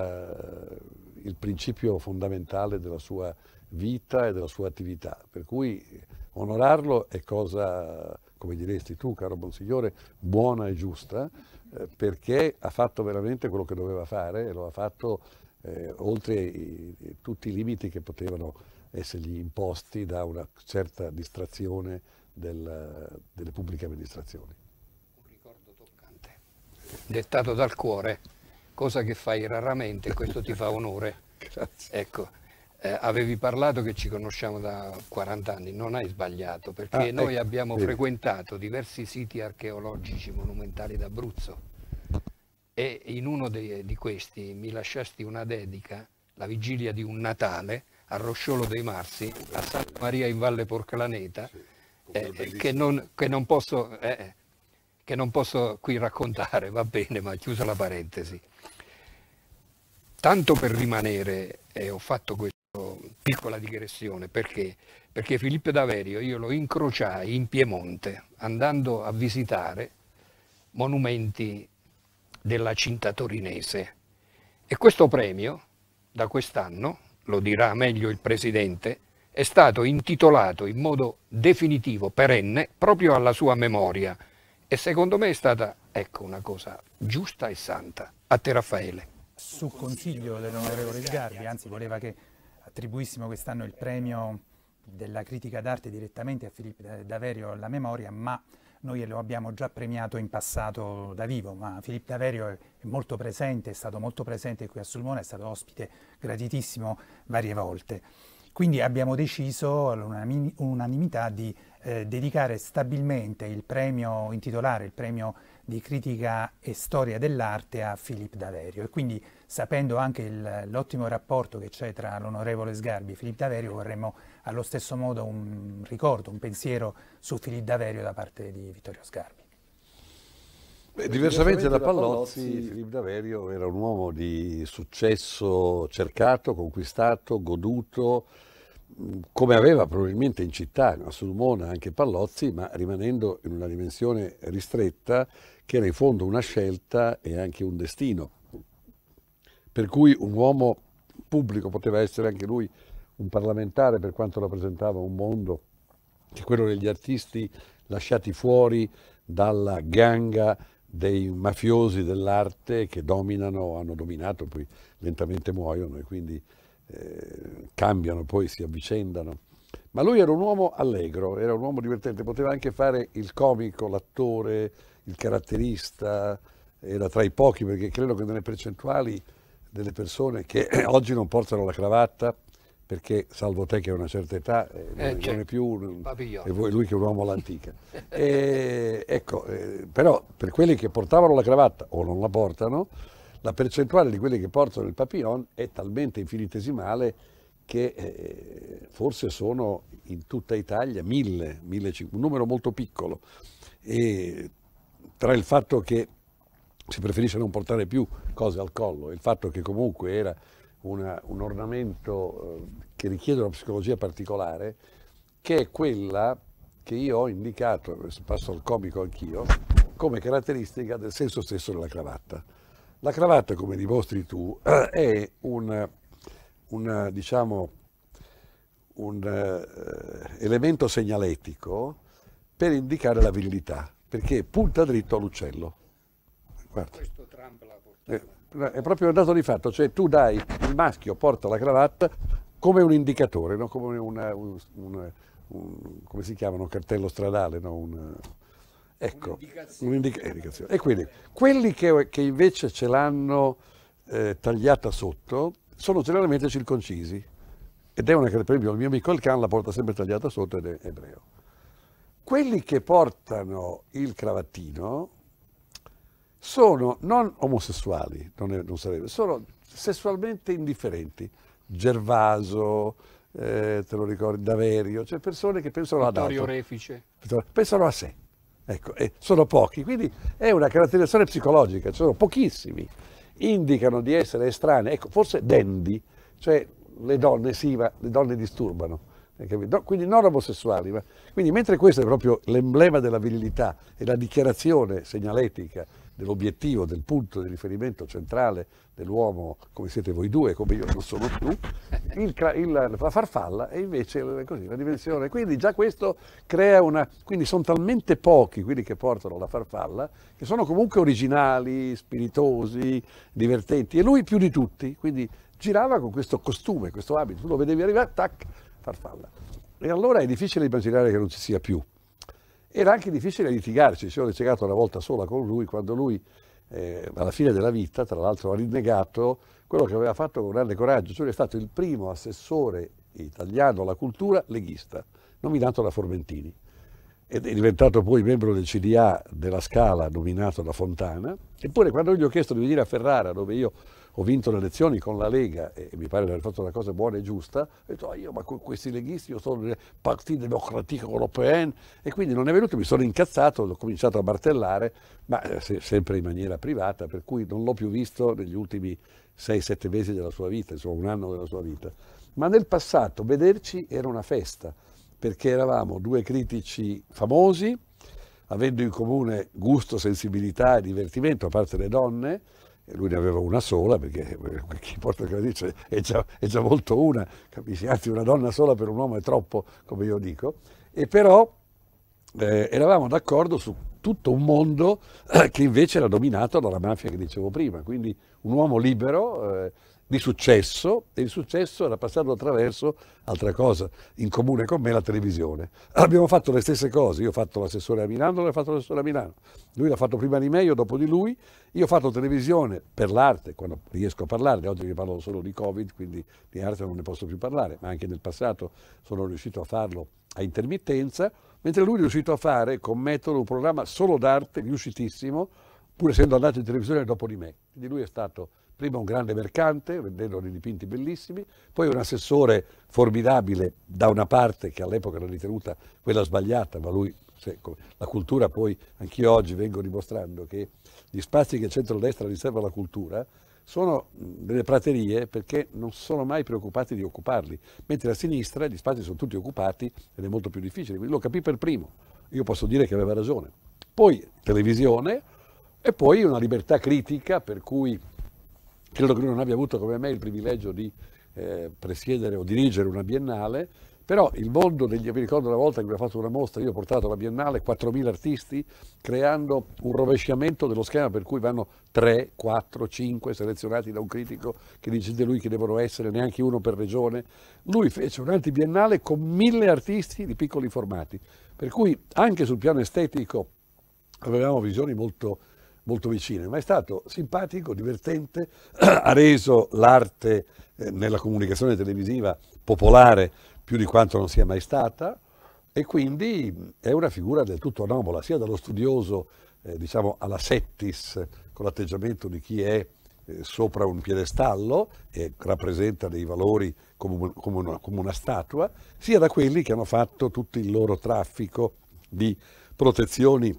il principio fondamentale della sua vita e della sua attività, per cui onorarlo è cosa, come diresti tu, caro Monsignore, buona e giusta, eh, perché ha fatto veramente quello che doveva fare e lo ha fatto eh, oltre i, tutti i limiti che potevano essergli imposti da una certa distrazione del, delle pubbliche amministrazioni. Un ricordo toccante, dettato dal cuore cosa che fai raramente, questo ti fa onore. ecco, eh, avevi parlato che ci conosciamo da 40 anni, non hai sbagliato, perché ah, noi ecco, abbiamo vedi. frequentato diversi siti archeologici monumentali d'Abruzzo e in uno de, di questi mi lasciasti una dedica la vigilia di un Natale a Rosciolo dei Marsi, a Santa Maria in Valle Porclaneta, sì, eh, che, non, che, non posso, eh, eh, che non posso qui raccontare, va bene, ma chiusa la parentesi tanto per rimanere, eh, ho fatto questa piccola digressione, perché? Perché Filippo D'Averio io lo incrociai in Piemonte andando a visitare monumenti della cinta torinese e questo premio da quest'anno, lo dirà meglio il Presidente, è stato intitolato in modo definitivo, perenne, proprio alla sua memoria e secondo me è stata, ecco, una cosa giusta e santa. A te Raffaele su consiglio dell'onorevole Sgarbi, anzi voleva che attribuissimo quest'anno il premio della critica d'arte direttamente a Filippo Daverio alla memoria, ma noi lo abbiamo già premiato in passato da vivo, ma Filippo Daverio è molto presente, è stato molto presente qui a Sulmona, è stato ospite graditissimo varie volte. Quindi abbiamo deciso all'unanimità di eh, dedicare stabilmente il premio, intitolare il premio di critica e storia dell'arte a Filippo Daverio e quindi sapendo anche l'ottimo rapporto che c'è tra l'onorevole Sgarbi e Filippo Daverio vorremmo allo stesso modo un ricordo, un pensiero su Filippo Daverio da parte di Vittorio Sgarbi. Beh, diversamente da Pallozzi, Pallozzi, Filippo Daverio era un uomo di successo cercato, conquistato, goduto, come aveva probabilmente in città, a Sulmona anche Pallozzi, ma rimanendo in una dimensione ristretta che era in fondo una scelta e anche un destino. Per cui un uomo pubblico poteva essere anche lui un parlamentare per quanto rappresentava un mondo che quello degli artisti lasciati fuori dalla ganga dei mafiosi dell'arte che dominano, hanno dominato, poi lentamente muoiono e quindi eh, cambiano, poi si avvicendano. Ma lui era un uomo allegro, era un uomo divertente, poteva anche fare il comico, l'attore, il caratterista era tra i pochi perché credo che nelle percentuali delle persone che <clears throat> oggi non portano la cravatta perché salvo te che è una certa età eh, eh, non, certo. non è più e voi, lui che è un uomo all'antica e, ecco eh, però per quelli che portavano la cravatta o non la portano la percentuale di quelli che portano il papillon è talmente infinitesimale che eh, forse sono in tutta Italia mille, mille, un numero molto piccolo e tra il fatto che si preferisce non portare più cose al collo e il fatto che comunque era una, un ornamento eh, che richiede una psicologia particolare, che è quella che io ho indicato, questo passo al comico anch'io, come caratteristica del senso stesso della cravatta. La cravatta, come dimostri tu, eh, è un, un, diciamo, un uh, elemento segnaletico per indicare la virilità perché punta dritto all'uccello. Guarda. Questo Trump l'ha portato. È, eh, è proprio un dato di fatto, cioè tu dai, il maschio porta la cravatta come un indicatore, no? come una, un, un, un, come si chiama, un cartello stradale, no? un, ecco, un'indicazione. un'indicazione. Eh, e quindi quelli che, che invece ce l'hanno eh, tagliata sotto sono generalmente circoncisi. Ed è una per esempio il mio amico Elkan la porta sempre tagliata sotto ed è ebreo quelli che portano il cravattino sono non omosessuali, non, è, non sarebbe, sono sessualmente indifferenti. Gervaso, eh, te lo ricordi, Daverio, cioè persone che pensano ad altro. Refice. Pensano a sé. Ecco, eh, sono pochi, quindi è una caratterizzazione psicologica, sono pochissimi. Indicano di essere estranei, ecco, forse dandy, cioè le donne, sì, ma le donne disturbano No, quindi non omosessuali. Ma, quindi mentre questo è proprio l'emblema della virilità e la dichiarazione segnaletica dell'obiettivo, del punto di riferimento centrale dell'uomo, come siete voi due, come io non sono più, <laughs> il, il, la farfalla è invece così, la dimensione. Quindi già questo crea una... Quindi sono talmente pochi quelli che portano la farfalla, che sono comunque originali, spiritosi, divertenti, e lui più di tutti, quindi girava con questo costume, questo abito, tu lo vedevi arrivare, tac, farfalla. E allora è difficile immaginare che non ci sia più. Era anche difficile litigarci, ci ho litigato una volta sola con lui quando lui, eh, alla fine della vita, tra l'altro ha rinnegato quello che aveva fatto con grande coraggio, cioè è stato il primo assessore italiano alla cultura leghista, nominato da Formentini ed è diventato poi membro del CDA della Scala, nominato da Fontana, eppure quando gli ho chiesto di venire a Ferrara, dove io ho vinto le elezioni con la Lega e mi pare di aver fatto una cosa buona e giusta, ho detto ah, io ma con questi leghisti io sono del Partito Democratico Europeo e quindi non è venuto, mi sono incazzato, ho cominciato a martellare, ma eh, se, sempre in maniera privata, per cui non l'ho più visto negli ultimi 6-7 mesi della sua vita, insomma un anno della sua vita. Ma nel passato vederci era una festa, perché eravamo due critici famosi, avendo in comune gusto, sensibilità e divertimento, a parte le donne, lui ne aveva una sola, perché eh, <laughs> chi porta il credice è già, è già molto una, capisci? Anzi, una donna sola per un uomo è troppo, come io dico. E però eh, eravamo d'accordo su tutto un mondo eh, che invece era dominato dalla mafia che dicevo prima, quindi un uomo libero eh, di successo e il successo era passato attraverso altra cosa, in comune con me la televisione. Abbiamo fatto le stesse cose, io ho fatto l'assessore a Milano, lui ha fatto l'assessore a Milano, lui l'ha fatto prima di me, io dopo di lui, io ho fatto televisione per l'arte, quando riesco a parlarne, oggi vi parlo solo di Covid, quindi di arte non ne posso più parlare, ma anche nel passato sono riuscito a farlo a intermittenza, mentre lui è riuscito a fare con metodo un programma solo d'arte, riuscitissimo, pur essendo andato in televisione dopo di me. Quindi lui è stato prima un grande mercante, vendendo dei dipinti bellissimi, poi un assessore formidabile da una parte che all'epoca era ritenuta quella sbagliata, ma lui, se, la cultura poi, anch'io oggi vengo dimostrando che gli spazi che il centro-destra riserva alla cultura sono delle praterie perché non sono mai preoccupati di occuparli, mentre a sinistra gli spazi sono tutti occupati ed è molto più difficile, quindi lo capì per primo, io posso dire che aveva ragione. Poi televisione e poi una libertà critica per cui credo che lui non abbia avuto come me il privilegio di eh, presiedere o dirigere una biennale, però il mondo degli, mi ricordo una volta che abbiamo fatto una mostra, io ho portato alla biennale 4.000 artisti creando un rovesciamento dello schema per cui vanno 3, 4, 5 selezionati da un critico che dice di lui che devono essere, neanche uno per regione. Lui fece un antibiennale con mille artisti di piccoli formati, per cui anche sul piano estetico avevamo visioni molto molto vicine, ma è stato simpatico, divertente, <clears throat> ha reso l'arte eh, nella comunicazione televisiva popolare più di quanto non sia mai stata e quindi è una figura del tutto anomala, sia dallo studioso, eh, diciamo, alla settis, con l'atteggiamento di chi è eh, sopra un piedestallo e rappresenta dei valori come, come, una, come una statua, sia da quelli che hanno fatto tutto il loro traffico di protezioni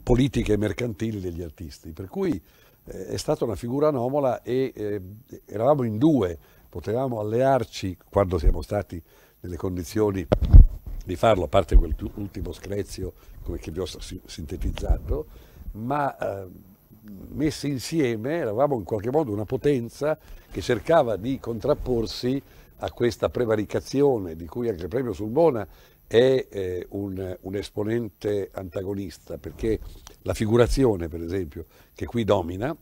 politiche mercantili degli artisti, per cui eh, è stata una figura anomala e eh, eravamo in due, potevamo allearci quando siamo stati nelle condizioni di farlo, a parte quell'ultimo screzio come che vi ho sintetizzato, ma eh, messi insieme eravamo in qualche modo una potenza che cercava di contrapporsi a questa prevaricazione di cui anche il premio Sulmona è eh, un, un, esponente antagonista perché la figurazione, per esempio, che qui domina,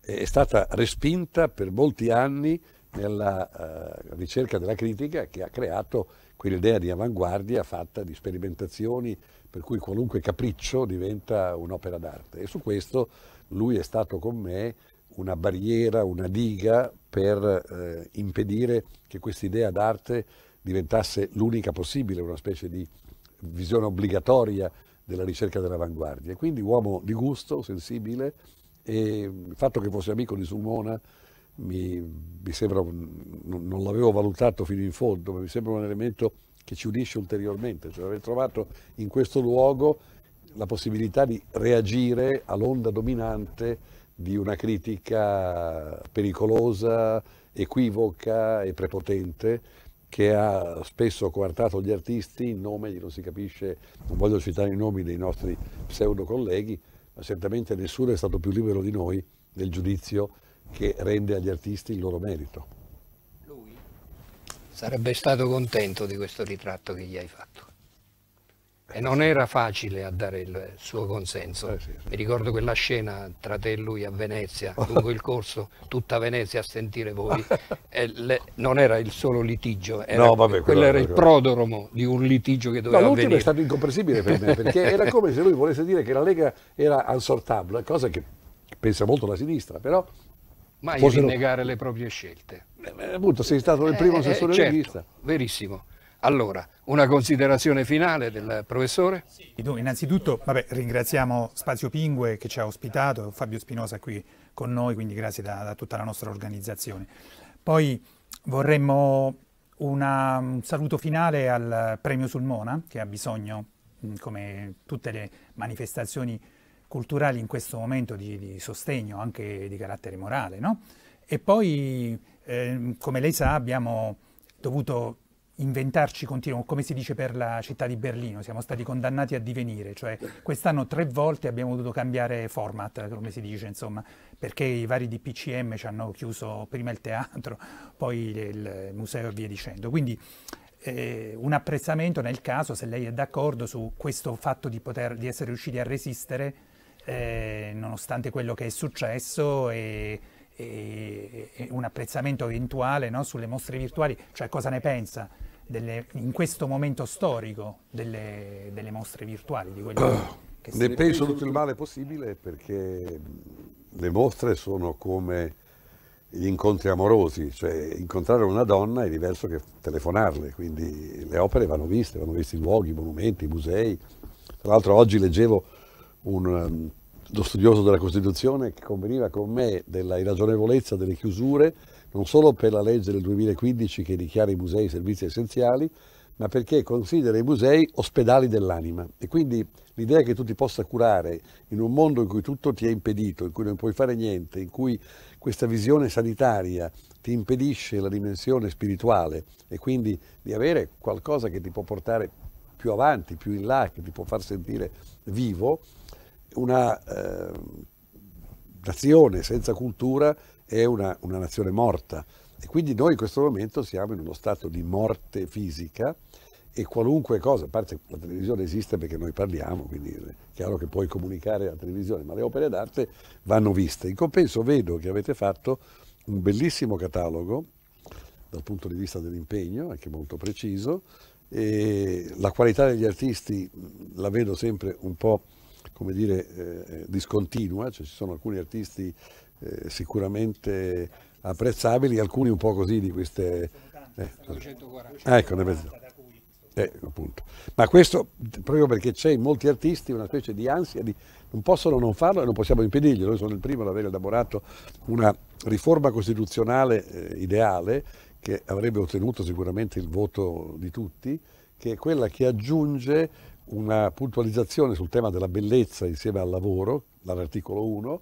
è stata respinta per molti anni nella uh, ricerca della critica che ha creato quell'idea di avanguardia fatta di sperimentazioni per cui qualunque capriccio diventa un'opera d'arte. E su questo lui è stato con me una barriera, una diga per eh, impedire che questa idea d'arte diventasse l'unica possibile, una specie di visione obbligatoria della ricerca dell'avanguardia. Quindi uomo di gusto, sensibile, e il fatto che fosse amico di Sulmona mi, mi sembra, un, non l'avevo valutato fino in fondo, ma mi sembra un elemento che ci unisce ulteriormente, cioè aver trovato in questo luogo la possibilità di reagire all'onda dominante di una critica pericolosa, equivoca e prepotente che ha spesso coartato gli artisti in nome di non si capisce, non voglio citare i nomi dei nostri pseudo colleghi, ma certamente nessuno è stato più libero di noi nel giudizio che rende agli artisti il loro merito. Lui sarebbe stato contento di questo ritratto che gli hai fatto. E non era facile a dare il suo consenso. Eh sì, sì. Mi ricordo quella scena tra te e lui a Venezia, <laughs> lungo il corso, tutta Venezia a sentire voi. Le, non era il solo litigio, era, no, vabbè, quello, quello era il prodromo di un litigio che doveva no, avvenire. L'ultimo è stato incomprensibile per me, perché era <laughs> come se lui volesse dire che la Lega era unsortable, cosa che pensa molto la sinistra, però... Mai fossero... rinnegare le proprie scelte. Eh, appunto, sei stato il primo eh, eh assessore certo, leghista. verissimo. Allora, una considerazione finale del professore? Sì, innanzitutto vabbè, ringraziamo Spazio Pingue che ci ha ospitato, Fabio Spinosa qui con noi, quindi grazie da, da tutta la nostra organizzazione. Poi vorremmo una, un saluto finale al Premio Sulmona che ha bisogno, come tutte le manifestazioni culturali in questo momento, di, di sostegno anche di carattere morale. No? E poi, eh, come lei sa, abbiamo dovuto inventarci continuo, come si dice per la città di Berlino, siamo stati condannati a divenire, cioè quest'anno tre volte abbiamo dovuto cambiare format, come si dice, insomma, perché i vari DPCM ci hanno chiuso prima il teatro, poi il museo e via dicendo. Quindi eh, un apprezzamento nel caso, se lei è d'accordo, su questo fatto di, poter, di essere riusciti a resistere eh, nonostante quello che è successo e, e, un apprezzamento eventuale no, sulle mostre virtuali, cioè cosa ne pensa? delle, in questo momento storico delle, delle mostre virtuali? Di quelli <clears throat> che ne penso tutto il male possibile perché le mostre sono come gli incontri amorosi, cioè incontrare una donna è diverso che telefonarle, quindi le opere vanno viste, vanno visti i luoghi, i monumenti, i musei. Tra l'altro oggi leggevo un, uno um, studioso della Costituzione che conveniva con me della irragionevolezza delle chiusure non solo per la legge del 2015 che dichiara i musei servizi essenziali, ma perché considera i musei ospedali dell'anima e quindi l'idea che tu ti possa curare in un mondo in cui tutto ti è impedito, in cui non puoi fare niente, in cui questa visione sanitaria ti impedisce la dimensione spirituale e quindi di avere qualcosa che ti può portare più avanti, più in là, che ti può far sentire vivo, una eh, nazione senza cultura è una, una nazione morta e quindi noi in questo momento siamo in uno stato di morte fisica e qualunque cosa, a parte la televisione esiste perché noi parliamo, quindi è chiaro che puoi comunicare alla televisione, ma le opere d'arte vanno viste. In compenso vedo che avete fatto un bellissimo catalogo dal punto di vista dell'impegno, anche molto preciso, e la qualità degli artisti la vedo sempre un po' come dire, eh, eh discontinua, cioè ci sono alcuni artisti eh, sicuramente apprezzabili, alcuni un po' così di queste... Eh, 240. ecco, ne penso. Eh, Ma questo proprio perché c'è in molti artisti una specie di ansia di non possono non farlo e non possiamo impedirgli. Noi sono il primo ad aver elaborato una riforma costituzionale eh, ideale che avrebbe ottenuto sicuramente il voto di tutti, che è quella che aggiunge una puntualizzazione sul tema della bellezza insieme al lavoro, dall'articolo 1,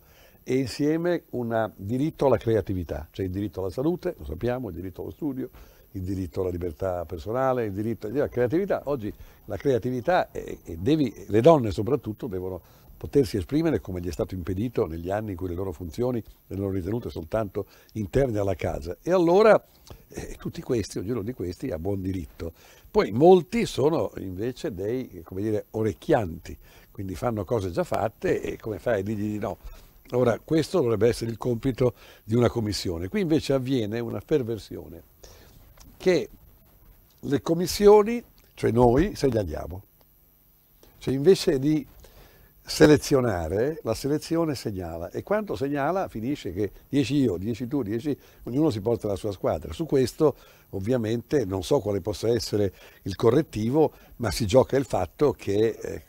e insieme un diritto alla creatività, cioè il diritto alla salute, lo sappiamo, il diritto allo studio, il diritto alla libertà personale, il diritto alla creatività. Oggi la creatività, è, devi, le donne soprattutto devono potersi esprimere come gli è stato impedito negli anni in cui le loro funzioni erano ritenute soltanto interne alla casa. E allora eh, tutti questi, ognuno di questi ha buon diritto. Poi molti sono invece dei, come dire, orecchianti, quindi fanno cose già fatte e come fai a dirgli di no? Ora, questo dovrebbe essere il compito di una commissione. Qui invece avviene una perversione, che le commissioni, cioè noi, se le andiamo. Cioè invece di selezionare, la selezione segnala e quando segnala finisce che 10 io, 10 tu, 10, ognuno si porta la sua squadra. Su questo ovviamente non so quale possa essere il correttivo, ma si gioca il fatto che... Eh,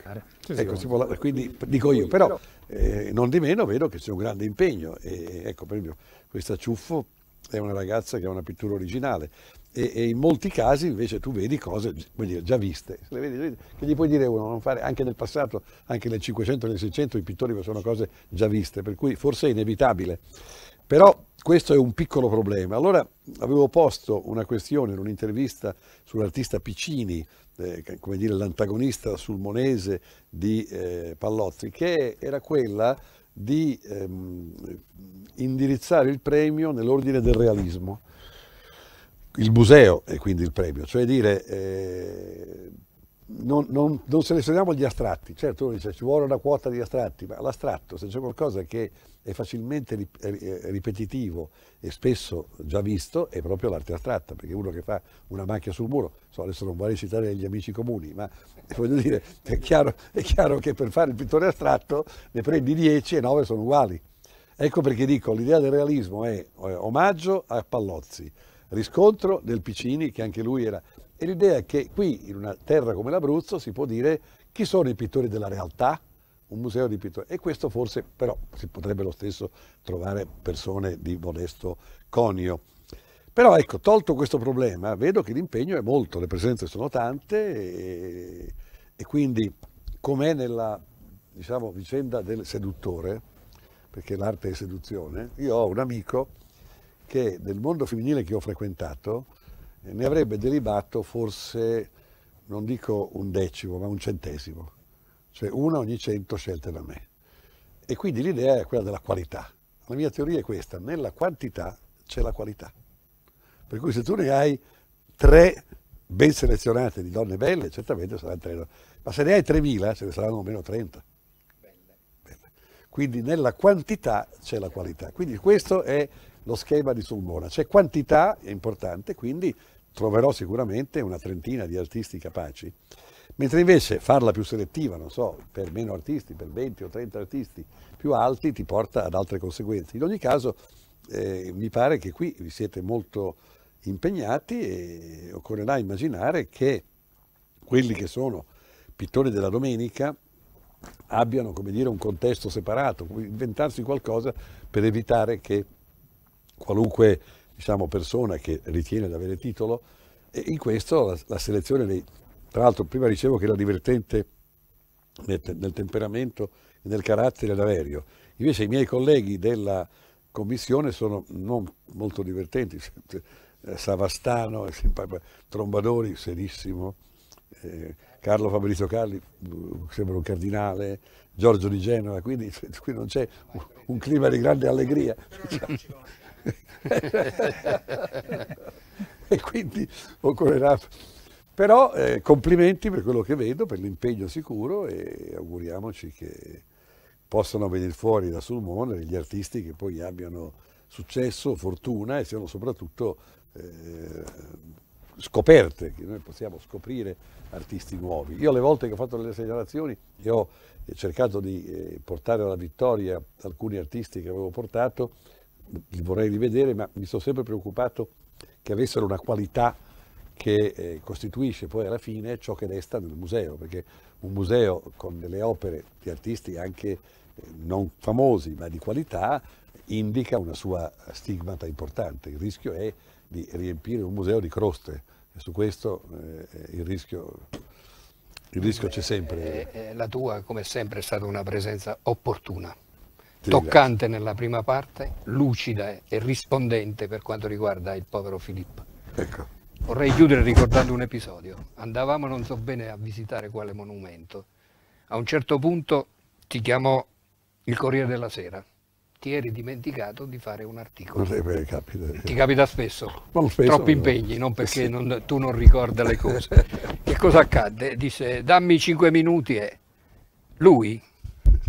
ecco, si può, quindi dico io, però eh, non di meno vedo che c'è un grande impegno. E, ecco, per esempio, questa Ciuffo è una ragazza che ha una pittura originale, e, e, in molti casi invece tu vedi cose dire, già viste, le vedi, che gli puoi dire uno, non fare anche nel passato, anche nel 500 e nel 600 i pittori facevano cose già viste, per cui forse è inevitabile. Però questo è un piccolo problema. Allora avevo posto una questione in un'intervista sull'artista Piccini, eh, come dire l'antagonista sulmonese di eh, Pallozzi, che era quella di ehm, indirizzare il premio nell'ordine del realismo il museo e quindi il premio, cioè dire eh, non, non, non, selezioniamo gli astratti, certo uno dice ci vuole una quota di astratti, ma l'astratto se c'è qualcosa che è facilmente rip eh, eh, ripetitivo e spesso già visto è proprio l'arte astratta, perché uno che fa una macchia sul muro, so, adesso non vorrei citare gli amici comuni, ma <laughs> voglio dire, è chiaro, è chiaro che per fare il pittore astratto ne prendi 10 e 9 sono uguali. Ecco perché dico, l'idea del realismo è eh, omaggio a Pallozzi, riscontro del Piccini, che anche lui era... E l'idea è che qui, in una terra come l'Abruzzo, si può dire chi sono i pittori della realtà, un museo di pittori. E questo forse, però, si potrebbe lo stesso trovare persone di modesto conio. Però ecco, tolto questo problema, vedo che l'impegno è molto, le presenze sono tante e, e quindi com'è nella diciamo, vicenda del seduttore, perché l'arte è seduzione, io ho un amico che del mondo femminile che ho frequentato eh, ne avrebbe derivato forse, non dico un decimo, ma un centesimo, cioè una ogni cento scelte da me. E quindi l'idea è quella della qualità. La mia teoria è questa, nella quantità c'è la qualità. Per cui se tu ne hai tre ben selezionate di donne belle, certamente saranno tre, ma se ne hai 3.000 ce ne saranno almeno 30. Quindi nella quantità c'è la qualità. Quindi questo è lo schema di Sulmona. C'è quantità, è importante, quindi troverò sicuramente una trentina di artisti capaci. Mentre invece farla più selettiva, non so, per meno artisti, per 20 o 30 artisti più alti, ti porta ad altre conseguenze. In ogni caso, eh, mi pare che qui vi siete molto impegnati e occorrerà immaginare che quelli che sono pittori della domenica abbiano dire, un contesto separato, inventarsi qualcosa per evitare che qualunque diciamo, persona che ritiene di avere titolo, e in questo la, la selezione dei, tra l'altro prima dicevo che era divertente nel, nel temperamento e nel carattere d'Averio, invece i miei colleghi della commissione sono non molto divertenti, <laughs> Savastano, Trombadori, serissimo, eh, Carlo Fabrizio Carli, eh, sembra un cardinale, Giorgio di Genova, quindi <laughs> qui non c'è un, clima di grande allegria. <laughs> e quindi occorrerà... Però eh, complimenti per quello che vedo, per l'impegno sicuro e auguriamoci che possano venire fuori da Sulmone gli artisti che poi abbiano successo, fortuna e siano soprattutto eh, scoperte, che noi possiamo scoprire artisti nuovi. Io le volte che ho fatto le segnalazioni e ho eh, cercato di eh, portare alla vittoria alcuni artisti che avevo portato, li vorrei rivedere, ma mi sono sempre preoccupato che avessero una qualità che eh, costituisce poi alla fine ciò che resta nel museo, perché un museo con delle opere di artisti anche non famosi ma di qualità indica una sua stigmata importante. Il rischio è di riempire un museo di croste e su questo eh, il rischio, il rischio c'è eh, sempre. Eh, eh, la tua come sempre è stata una presenza opportuna, Ti toccante ringrazio. nella prima parte, lucida e rispondente per quanto riguarda il povero Filippo. Ecco. Vorrei chiudere ricordando un episodio. Andavamo non so bene a visitare quale monumento. A un certo punto ti chiamò il Corriere della Sera ti eri dimenticato di fare un articolo. Beh, capita, eh. Ti capita spesso, spesso troppi impegni, non eh, perché sì. non, tu non ricorda le cose. <laughs> che cosa accadde? Disse dammi cinque minuti e lui,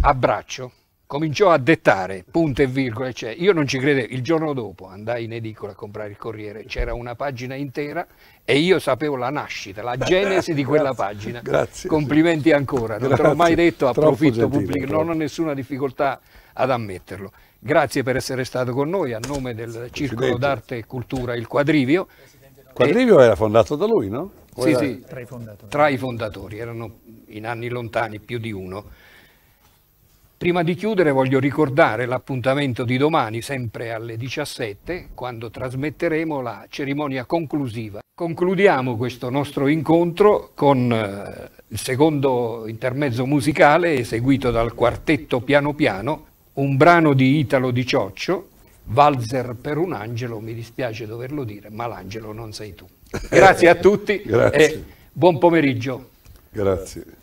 abbraccio cominciò a dettare punte e virgole, Cioè, io non ci credevo. Il giorno dopo andai in edicola a comprare il Corriere, c'era una pagina intera e io sapevo la nascita, la genesi di quella grazie, pagina. Grazie. Complimenti ancora. Non grazie, te l'ho mai detto, approfitto pubblico, non ho nessuna difficoltà ad ammetterlo. Grazie per essere stato con noi a nome del Circolo d'Arte e Cultura Il Quadrivio. Il Quadrivio era fondato da lui, no? sì, era... sì, tra i, tra i fondatori, erano in anni lontani più di uno. Prima di chiudere voglio ricordare l'appuntamento di domani, sempre alle 17, quando trasmetteremo la cerimonia conclusiva. Concludiamo questo nostro incontro con eh, il secondo intermezzo musicale eseguito dal quartetto Piano Piano, un brano di Italo di Cioccio, Valzer per un angelo, mi dispiace doverlo dire, ma l'angelo non sei tu. <laughs> Grazie a tutti e buon pomeriggio. Grazie.